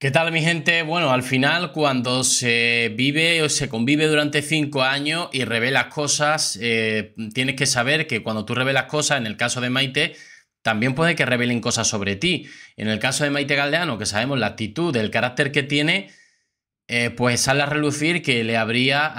¿Qué tal mi gente? Bueno, al final cuando se vive o se convive durante cinco años y revelas cosas, eh, tienes que saber que cuando tú revelas cosas, en el caso de Maite, también puede que revelen cosas sobre ti. En el caso de Maite Galdeano, que sabemos la actitud, el carácter que tiene, eh, pues sale a relucir que le habría,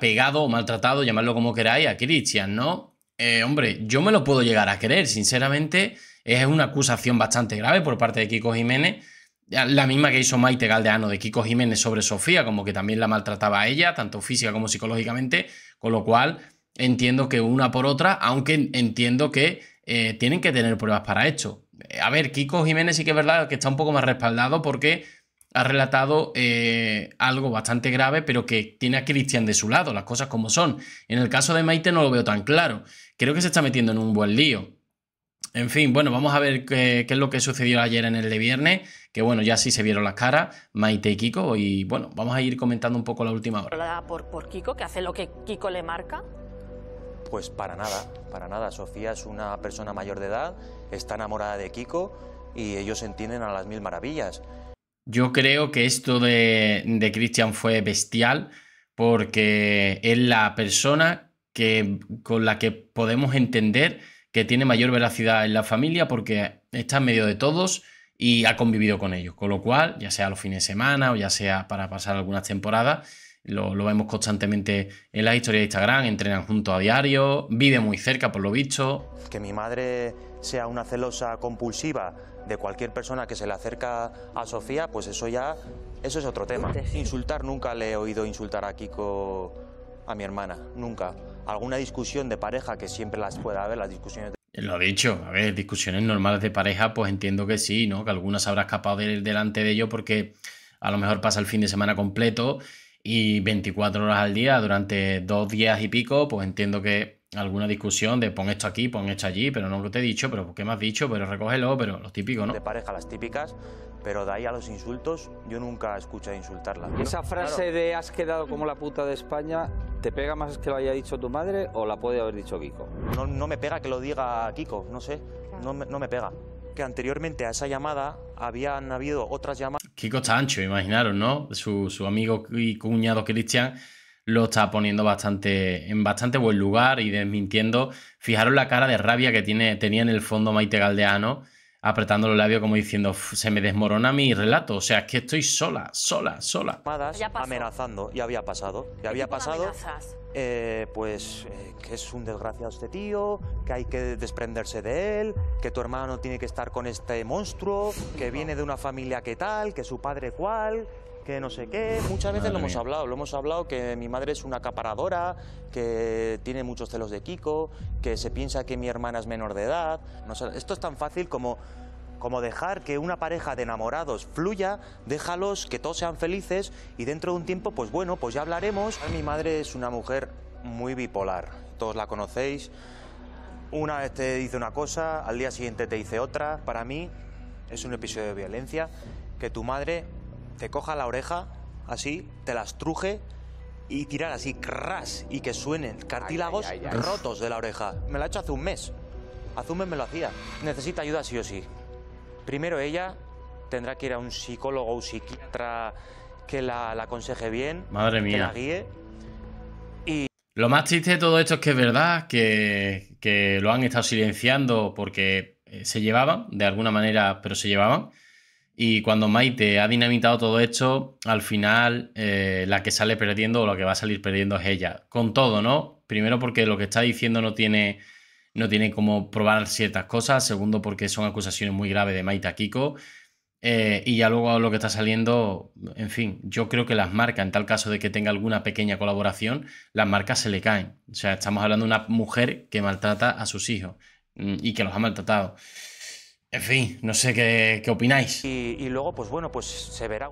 pegado o maltratado, llamarlo como queráis, a Christian, ¿no? Eh, hombre, yo me lo puedo llegar a creer, sinceramente, es una acusación bastante grave por parte de Kiko Jiménez la misma que hizo Maite Galdeano de Kiko Jiménez sobre Sofía, como que también la maltrataba a ella, tanto física como psicológicamente, con lo cual entiendo que una por otra, aunque entiendo que eh, tienen que tener pruebas para esto. Eh, a ver, Kiko Jiménez sí que es verdad que está un poco más respaldado porque ha relatado eh, algo bastante grave, pero que tiene a Cristian de su lado, las cosas como son. En el caso de Maite no lo veo tan claro. Creo que se está metiendo en un buen lío. En fin, bueno, vamos a ver qué es lo que sucedió ayer en el de viernes que bueno, ya sí se vieron las caras, Maite y Kiko, y bueno, vamos a ir comentando un poco la última hora. Por, Kiko, que hace lo que Kiko le marca? Pues para nada, para nada. Sofía es una persona mayor de edad, está enamorada de Kiko y ellos entienden a las mil maravillas. Yo creo que esto de, de Christian fue bestial porque es la persona que, con la que podemos entender que tiene mayor veracidad en la familia porque está en medio de todos, y ha convivido con ellos. Con lo cual, ya sea los fines de semana o ya sea para pasar algunas temporadas, lo, vemos constantemente en las historias de Instagram, entrenan juntos a diario, vive muy cerca por lo visto. Que mi madre sea una celosa compulsiva de cualquier persona que se le acerca a Sofía, pues eso ya, eso es otro tema. Insultar, nunca le he oído insultar a Kiko, a mi hermana, nunca. Alguna discusión de pareja que siempre las pueda haber, las discusiones de lo dicho, a ver, discusiones normales de pareja, pues entiendo que sí, ¿no? Que algunas habrá escapado delante de ello porque a lo mejor pasa el fin de semana completo y 24 horas al día durante dos días y pico, pues entiendo que alguna discusión de pon esto aquí, pon esto allí, pero no lo te he dicho, pero ¿qué me has dicho? Pero recógelo, pero los típicos, ¿no? De pareja, las típicas, pero de ahí a los insultos, yo nunca escucho insultarla. Esa frase de has quedado como la puta de España, ¿te pega más que lo haya dicho tu madre o la puede haber dicho Kiko? No, no me pega que lo diga Kiko, no sé, no, no me pega. Que anteriormente a esa llamada habían habido otras llamadas. Kiko está ancho, imaginaros, ¿no? Su, su amigo y cuñado Cristian lo está poniendo bastante, en bastante buen lugar y desmintiendo. Fijaros la cara de rabia que tiene, tenía en el fondo Maite Galdeano, apretando los labios como diciendo, se me desmorona mi relato, o sea, es que estoy sola, sola, sola. Amenazando, ya había pasado, ya había pasado. Eh, pues eh, que es un desgraciado este tío, que hay que desprenderse de él, que tu hermano tiene que estar con este monstruo, que viene de una familia que tal, que su padre cual, que no sé qué. Muchas veces lo hemos hablado, lo hemos hablado que mi madre es una acaparadora, que tiene muchos celos de Kiko, que se piensa que mi hermana es menor de edad. No esto es tan fácil como como dejar que una pareja de enamorados fluya, déjalos que todos sean felices y dentro de un tiempo, pues bueno, pues ya hablaremos. Mi madre es una mujer muy bipolar, todos la conocéis. Una vez te dice una cosa, al día siguiente te dice otra. Para mí es un episodio de violencia que tu madre te coja la oreja, así, te la estruje y tirar así, crash, y que suenen cartílagos rotos de la oreja. Me la ha hecho hace un mes. Hace un mes me lo hacía. Necesita ayuda sí o sí. Primero ella tendrá que ir a un psicólogo o psiquiatra que la, aconseje bien. Madre mía. Que la guíe. Y... Lo más triste de todo esto es que es verdad que, que lo han estado silenciando porque eh, se llevaban, de alguna manera, pero se llevaban. Y cuando Maite ha dinamitado todo esto, al final eh, la que sale perdiendo o la que va a salir perdiendo es ella. Con todo, ¿no? Primero porque lo que está diciendo no tiene, no tiene como probar ciertas cosas. Segundo porque son acusaciones muy graves de Maite a Kiko. Eh, y ya luego lo que está saliendo, en fin, yo creo que las marcas, en tal caso de que tenga alguna pequeña colaboración, las marcas se le caen. O sea, estamos hablando de una mujer que maltrata a sus hijos mm, y que los ha maltratado. En fin, no sé qué, opináis. Y, luego, pues bueno, pues se verá.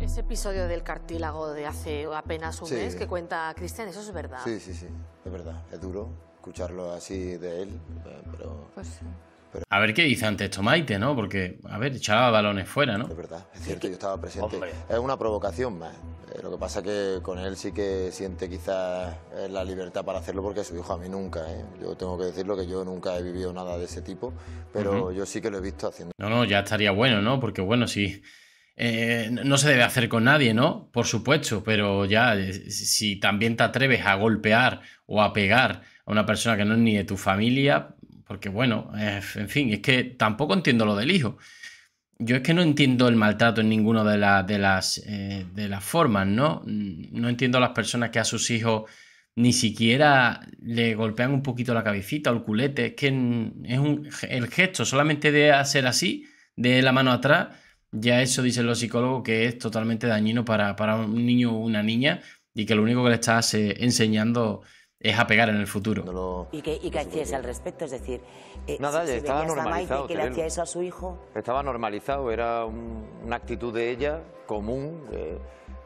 Ese episodio del cartílago de hace apenas un mes que cuenta Cristian, eso es verdad. Sí, sí, sí, es verdad. Es duro escucharlo así de él, pero... Pues sí. A ver qué dice antes Tomaite, ¿no? Porque, a ver, echaba balones fuera, ¿no? Es verdad, es cierto, yo estaba presente. Es una provocación más. Eh, lo que pasa que con él sí que siente quizás eh, la libertad para hacerlo porque su hijo a mí nunca. Eh. Yo tengo que decirlo que yo nunca he vivido nada de ese tipo, pero yo sí que lo he visto haciendo. No, no, ya estaría bueno, ¿no? Porque bueno, sí no se debe hacer con nadie, ¿no? Por supuesto, pero ya, si también te atreves a golpear o a pegar a una persona que no es ni de tu familia, porque bueno, en fin, es que tampoco entiendo lo del hijo yo es que no entiendo el maltrato en ninguna de, de, las, eh, de las formas, ¿no? No entiendo a las personas que a sus hijos ni siquiera le golpean un poquito la cabecita o el culete. Es que es un, el gesto solamente de hacer así, de la mano atrás, ya eso dicen los psicólogos que es totalmente dañino para, un niño o una niña y que lo único que le estás enseñando es a pegar en el futuro. ¿Y qué, y hacías al respecto? Es decir, eh, Nada, estaba normalizado. Maite, que le hacía eso a su hijo? Estaba normalizado, era una actitud de ella común, eh,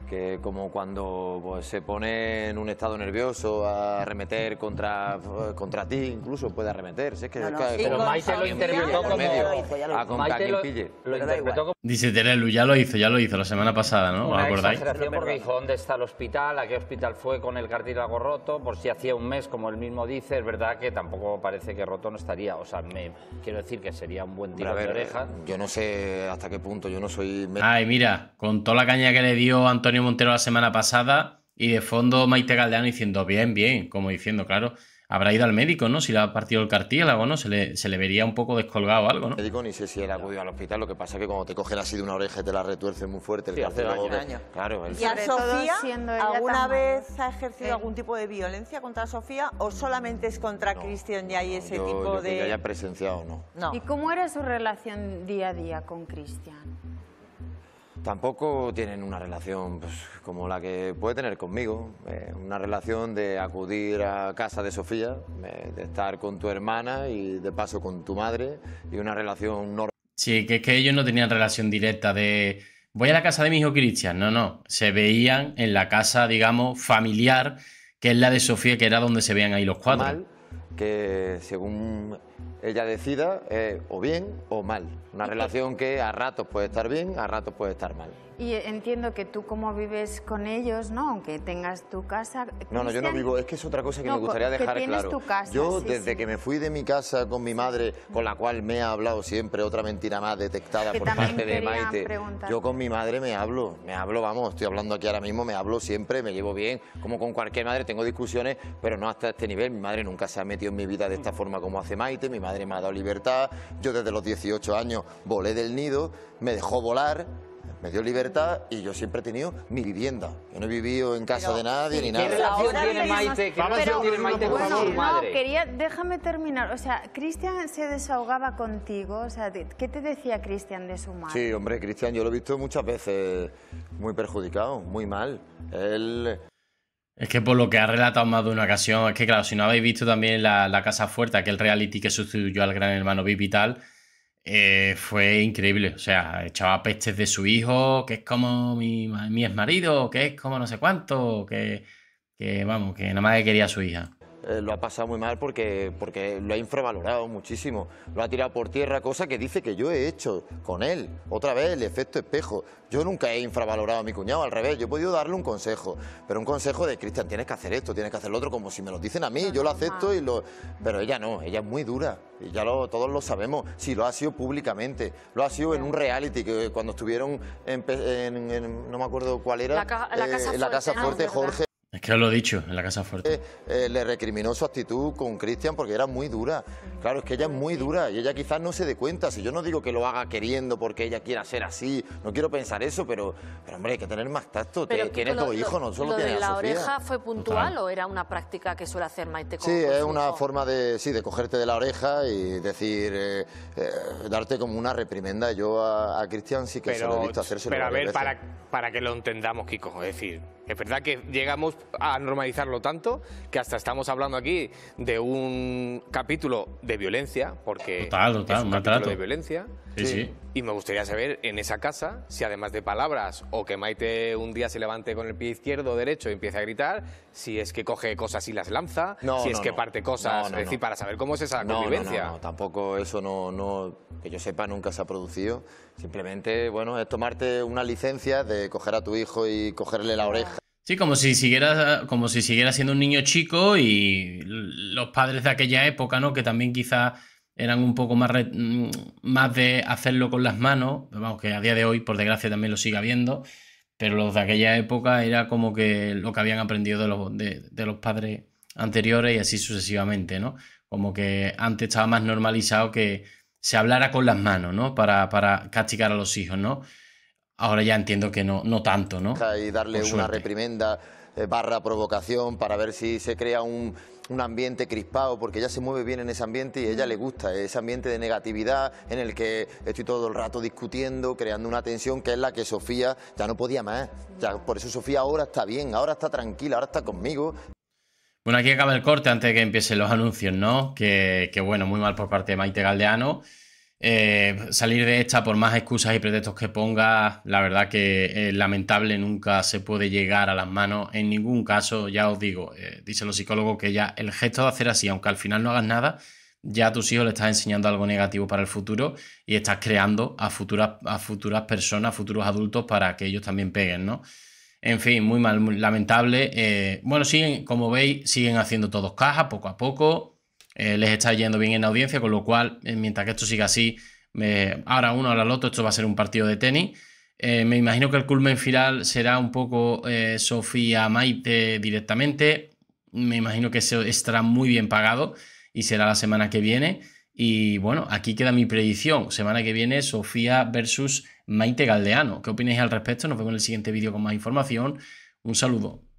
que como cuando pues, se pone en un estado nervioso a arremeter contra, eh, contra ti, incluso puede arremeter. pero Maite lo interpretó como... Medio, a Lo interpretó Dice Terelu, ya lo hizo, ya lo hizo la semana pasada, ¿no? ¿Os acordáis? porque dijo dónde está el hospital, a qué hospital fue con el cartílago roto, por si hacía un mes, como él mismo dice, es verdad que tampoco parece que roto no estaría, o sea, me, quiero decir que sería un buen tiro de oreja. Yo no sé hasta qué punto, yo no soy... Ay, mira, con con toda la caña que le dio Antonio Montero la semana pasada y de fondo Maite Galdeano diciendo bien, bien, como diciendo, claro, habrá ido al médico, ¿no? Si le ha partido el cartílago, ¿no? Se le, se le vería un poco descolgado algo, ¿no? Médico, ni sé si él ha acudido al hospital, lo que pasa es que cuando te cogen así de una oreja te la retuerce muy fuerte, el Que... Claro, ¿Y a Sofía alguna vez ha ejercido algún tipo de violencia contra Sofía o solamente es contra Cristian ya hay ese tipo de...? Que haya presenciado, no. no. ¿Y cómo era su relación día a día con Cristian? tampoco tienen una relación pues, como la que puede tener conmigo, eh, una relación de acudir a casa de Sofía, eh, de estar con tu hermana y de paso con tu madre, y una relación normal. Sí, que es que ellos no tenían relación directa de voy a la casa de mi hijo Cristian, no, no, se veían en la casa, digamos, familiar, que es la de Sofía, que era donde se veían ahí los cuatro. que según ella decida eh, o bien o mal. Una relación que a ratos puede estar bien, a ratos puede estar mal. Y entiendo que tú como vives con ellos, ¿no? Aunque tengas tu casa... No, no, yo no vivo, es que es otra cosa que me gustaría dejar claro. Tu casa, yo desde que me fui de mi casa con mi madre, con la cual me ha hablado siempre otra mentira más detectada por parte de Maite. Yo con mi madre me hablo, me hablo, vamos, estoy hablando aquí ahora mismo, me hablo siempre, me llevo bien, como con cualquier madre, tengo discusiones, pero no hasta este nivel. Mi madre nunca se ha metido en mi vida de esta forma como hace Maite, mi madre me ha dado libertad, yo desde los 18 años volé del nido, me dejó volar, me dio libertad y yo siempre he tenido mi vivienda. Yo no he vivido en casa de nadie ni nada. ¿Qué relación tiene Maite? con su madre? quería, déjame terminar. O sea, Cristian se desahogaba contigo. O sea, ¿qué te decía Cristian de su madre? Sí, hombre, Cristian, yo lo he visto muchas veces muy perjudicado, muy mal. Él... Es que por lo que ha relatado más de una ocasión, es que claro, si no habéis visto también la, Casa Fuerte, aquel reality que sustituyó al gran hermano VIP y tal, eh, fue increíble. O sea, echaba pestes de su hijo, que es como mi, mi ex marido, que es como no sé cuánto, que, que vamos, que nada más que quería a su hija. Eh, lo ha pasado muy mal porque, porque lo ha infravalorado muchísimo. Lo ha tirado por tierra, cosa que dice que yo he hecho con él. Otra vez el efecto espejo. Yo nunca he infravalorado a mi cuñado, al revés. Yo he podido darle un consejo, pero un consejo de Cristian, tienes que hacer esto, tienes que hacer lo otro, como si me lo dicen a mí. Yo lo acepto y lo. Pero ella no, ella es muy dura. Y ya todos lo sabemos. Si sí, lo ha sido públicamente, lo ha sido en un reality que cuando estuvieron en, no me acuerdo cuál era, la, eh, casa fuerte, en la casa fuerte, Jorge. Es que lo he dicho, en la Casa Fuerte. Eh, eh, le recriminó su actitud con Cristian porque era muy dura. Claro, es que ella es muy dura y ella quizás no se dé cuenta. Si yo no digo que lo haga queriendo porque ella quiera ser así, no quiero pensar eso, pero, pero hombre, hay que tener más tacto. Pero, tienes dos hijos, no solo lo de la oreja fue puntual o era una práctica que suele hacer Maite con Sí, es una forma de, sí, de cogerte de la oreja y decir, eh, darte como una reprimenda. Yo a, a Cristian sí que se lo he visto hacerse. Pero a ver, para, para que lo entendamos, Kiko, es decir, es verdad que llegamos a normalizarlo tanto que hasta estamos hablando aquí de un capítulo de violencia, porque total, total, un capítulo de violencia. Y me gustaría saber en esa casa si además de palabras o que Maite un día se levante con el pie izquierdo o derecho y empiece a gritar, si es que coge cosas y las lanza, si es que parte cosas, es decir, para saber cómo es esa convivencia. No, tampoco eso no, no, que yo sepa nunca se ha producido. Simplemente, bueno, es tomarte una licencia de coger a tu hijo y cogerle la ah. oreja Sí, como si siguiera, como si siguiera siendo un niño chico y los padres de aquella época, ¿no? Que también quizás eran un poco más, mm, más de hacerlo con las manos, vamos, que a día de hoy, por desgracia, también lo sigue habiendo, pero los de aquella época era como que lo que habían aprendido de los, los padres anteriores y así sucesivamente, ¿no? Como que antes estaba más normalizado que se hablara con las manos, ¿no? Para, para castigar a los hijos, ¿no? Ahora ya entiendo que no, no tanto, ¿no? Y darle una reprimenda eh, barra provocación para ver si se crea un, ambiente crispado, porque ella se mueve bien en ese ambiente y a ella le gusta, ese ambiente de negatividad en el que estoy todo el rato discutiendo, creando una tensión que es la que Sofía ya no podía más. Ya, por eso Sofía ahora está bien, ahora está tranquila, ahora está conmigo. Bueno, aquí acaba el corte antes de que empiecen los anuncios, ¿no? Que, que bueno, muy mal por parte de Maite Galdeano. Eh, salir de esta, por más excusas y pretextos que ponga, la verdad que eh, lamentable nunca se puede llegar a las manos. En ningún caso, ya os digo, eh, dicen los psicólogos que ya el gesto de hacer así, aunque al final no hagas nada, ya a tus hijos le estás enseñando algo negativo para el futuro y estás creando a futuras, a futuras personas, futuros adultos para que ellos también peguen, ¿no? En fin, muy mal, muy lamentable. bueno, siguen, como veis, siguen haciendo todos cajas poco a poco eh, les está yendo bien en la audiencia, con lo cual, eh, mientras que esto siga así, ahora uno, ahora el otro, esto va a ser un partido de tenis. Eh, me imagino que el culmen final será un poco Sofía Maite directamente. Me imagino que se estará muy bien pagado y será la semana que viene. Y bueno, aquí queda mi predicción. Semana que viene, Sofía versus Maite Galdeano. ¿Qué opináis al respecto? Nos vemos en el siguiente vídeo con más información. Un saludo.